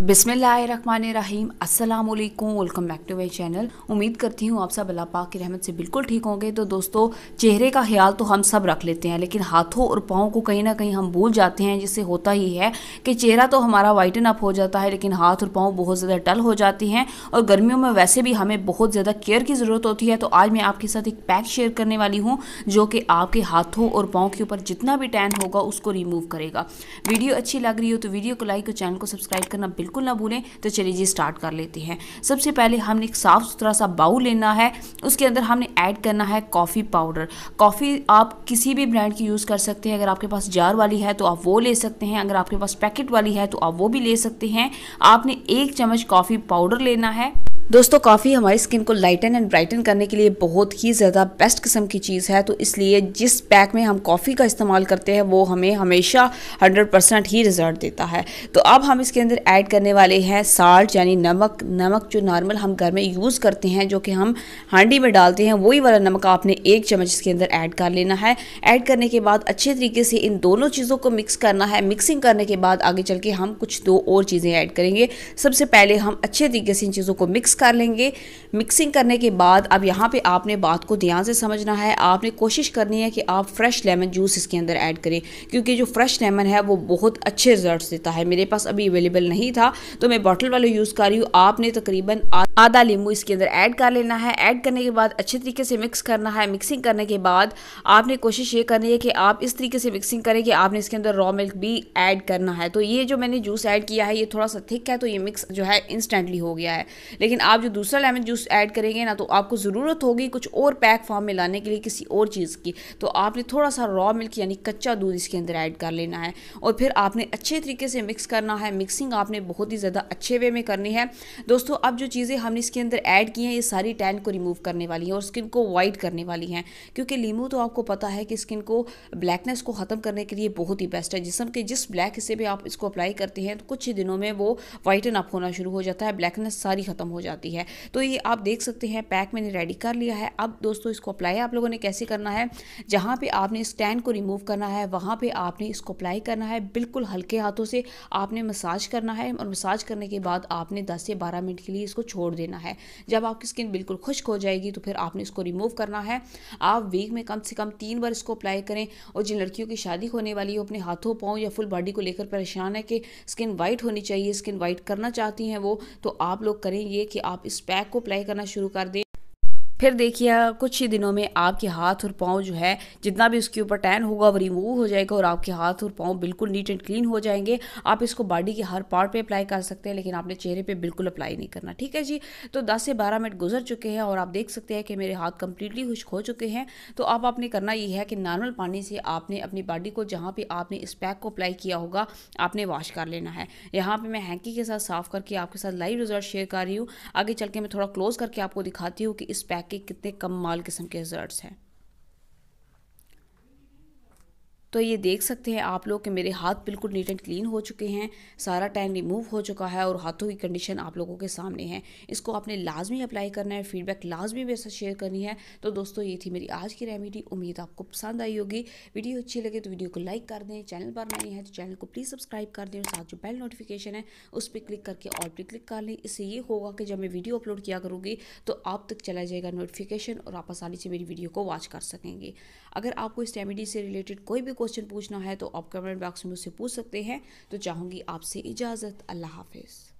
बिसमीम अस्सलाम वालेकुम welcome back to my channel उम्मीद करती हूँ आप सब अल्लाह पाक की रहमत से बिल्कुल ठीक होंगे तो दोस्तों चेहरे का ख्याल तो हम सब रख लेते हैं लेकिन हाथों और पाँव को कहीं ना कहीं हम भूल जाते हैं जिससे होता ही है कि चेहरा तो हमारा वाइटन अप हो जाता है लेकिन हाथ और पाँव बहुत ज़्यादा डल हो जाती हैं और गर्मियों में वैसे भी हमें बहुत ज़्यादा केयर की ज़रूरत होती है तो आज मैं आपके साथ एक पैक शेयर करने वाली हूँ जो कि आपके हाथों और पाँव के ऊपर जितना भी टैन होगा उसको रिमूव करेगा वीडियो अच्छी लग रही हो तो वीडियो को लाइक और चैनल को सब्सक्राइब करना बिल्कुल ना भूलें तो चलिए जी स्टार्ट कर लेते हैं सबसे पहले हमने एक साफ़ सुथरा सा बाउल लेना है उसके अंदर हमने ऐड करना है कॉफ़ी पाउडर कॉफ़ी आप किसी भी ब्रांड की यूज़ कर सकते हैं अगर आपके पास जार वाली है तो आप वो ले सकते हैं अगर आपके पास पैकेट वाली है तो आप वो भी ले सकते हैं आपने एक चम्मच कॉफ़ी पाउडर लेना है दोस्तों कॉफ़ी हमारी स्किन को लाइटन एंड ब्राइटन करने के लिए बहुत ही ज़्यादा बेस्ट किस्म की चीज़ है तो इसलिए जिस पैक में हम कॉफ़ी का इस्तेमाल करते हैं वो हमें हमेशा 100% ही रिज़ल्ट देता है तो अब हम इसके अंदर ऐड करने वाले हैं साल्ट यानी नमक नमक जो नॉर्मल हम घर में यूज़ करते हैं जो कि हम हांडी में डालते हैं वही वाला नमक आपने एक चम्मच इसके अंदर ऐड कर लेना है ऐड करने के बाद अच्छे तरीके से इन दोनों चीज़ों को मिक्स करना है मिक्सिंग करने के बाद आगे चल के हम कुछ दो और चीज़ें ऐड करेंगे सबसे पहले हम अच्छे तरीके से इन चीज़ों को मिक्स कर लेंगे मिक्सिंग करने के बाद अब यहाँ पे आपने बात को ध्यान से समझना है आपने कोशिश करनी है कि आप फ्रेश लेमन जूस इसके अंदर ऐड करें क्योंकि जो फ्रेश लेमन है वो बहुत अच्छे रिजल्ट देता है मेरे पास अभी अवेलेबल नहीं था तो मैं बॉटल वाले यूज़ कर रही हूँ आपने तकरीबन आधा लींबू इसके अंदर ऐड कर लेना है ऐड करने के बाद अच्छे तरीके से मिक्स करना है मिक्सिंग करने के बाद आपने कोशिश ये करनी है कि आप इस तरीके से मिक्सिंग करें कि आपने इसके अंदर रॉ मिल्क भी ऐड करना है तो ये जो मैंने जूस ऐड किया है ये थोड़ा सा थिक है तो ये मिक्स जो है इंस्टेंटली हो गया है लेकिन आप जो दूसरा लेमन जूस ऐड करेंगे ना तो आपको ज़रूरत होगी कुछ और पैक फॉर्म में लाने के लिए किसी और चीज़ की तो आपने थोड़ा सा रॉ मिल्क यानी कच्चा दूध इसके अंदर ऐड कर लेना है और फिर आपने अच्छे तरीके से मिक्स करना है मिक्सिंग आपने बहुत ही ज़्यादा अच्छे वे में करनी है दोस्तों अब जो चीज़ें हमने इसके अंदर ऐड की हैं ये सारी टैन को रिमूव करने वाली हैं और स्किन को वाइट करने वाली हैं क्योंकि लीमू तो आपको पता है कि स्किन को ब्लैकनेस को ख़त्म करने के लिए बहुत ही बेस्ट है जिसम के जिस ब्लैक हिस्से पर आप इसको अप्लाई करते हैं तो कुछ ही दिनों में वो वाइटन अप होना शुरू हो जाता है ब्लैकनेस सारी ख़त्म हो जाती है जाती है तो ये आप देख सकते हैं पैक मैंने रेडी कर लिया है अब दोस्तों इसको अप्लाई आप लोगों ने कैसे करना है जहाँ पर आपने स्टैंड को रिमूव करना है वहाँ पर आपने इसको अप्लाई करना है बिल्कुल हल्के हाथों से आपने मसाज करना है और मसाज करने के बाद आपने दस से बारह मिनट के लिए इसको छोड़ देना है जब आपकी स्किन बिल्कुल खुश्क हो जाएगी तो फिर आपने इसको रिमूव करना है आप वीक में कम से कम तीन बार इसको अप्लाई करें और जिन लड़कियों की शादी होने वाली हो अपने हाथों पाँव या फुल बॉडी को लेकर परेशान है कि स्किन वाइट होनी चाहिए स्किन वाइट करना चाहती हैं वो तो आप लोग करें ये कि आप इस पैक को अप्लाई करना शुरू कर दें फिर देखिए कुछ ही दिनों में आपके हाथ और पाँव जो है जितना भी उसके ऊपर टैन होगा वो रिमूव हो जाएगा और आपके हाथ और पाँव बिल्कुल नीट एंड क्लीन हो जाएंगे आप इसको बॉडी के हर पार्ट पे अप्लाई कर सकते हैं लेकिन आपने चेहरे पे बिल्कुल अप्लाई नहीं करना ठीक है जी तो 10 से 12 मिनट गुजर चुके हैं और आप देख सकते हैं कि मेरे हाथ कंप्लीटली खुश्क हो चुके हैं तो आप आपने करना ये है कि नॉर्मल पानी से आपने अपनी बॉडी को जहाँ पर आपने इस पैक को अप्लाई किया होगा आपने वॉश कर लेना है यहाँ पर मैं हैंकी के साथ साफ करके आपके साथ लाइव रिजल्ट शेयर कर रही हूँ आगे चल के मैं थोड़ा क्लोज करके आपको दिखाती हूँ कि इस पैक के कितने कम माल किस्म के रिजल्ट हैं तो ये देख सकते हैं आप लोग कि मेरे हाथ बिल्कुल नीट एंड क्लीन हो चुके हैं सारा टैन रिमूव हो चुका है और हाथों की कंडीशन आप लोगों के सामने है इसको आपने लाजमी अप्लाई करना है फीडबैक लाजमी मेरे साथ शेयर करनी है तो दोस्तों ये थी मेरी आज की रेमेडी उम्मीद आपको पसंद आई होगी वीडियो अच्छी लगे तो वीडियो को लाइक कर दें चैनल पर नहीं है तो चैनल को प्लीज़ सब्सक्राइब कर दें और साथ जो बेल नोटिफिकेशन है उस पर क्लिक करके ऑल पर क्लिक कर लें इससे ये होगा कि जब मैं वीडियो अपलोड किया करूँगी तो आप तक चला जाएगा नोटिफिकेशन और आप आसानी से मेरी वीडियो को वॉच कर सकेंगे अगर आपको इस रेमेडी से रिलेटेड कोई भी क्वेश्चन पूछना है तो आप कमेंट बॉक्स में मुझसे पूछ सकते हैं तो चाहूँगी आपसे इजाज़त अल्लाह हाफिज़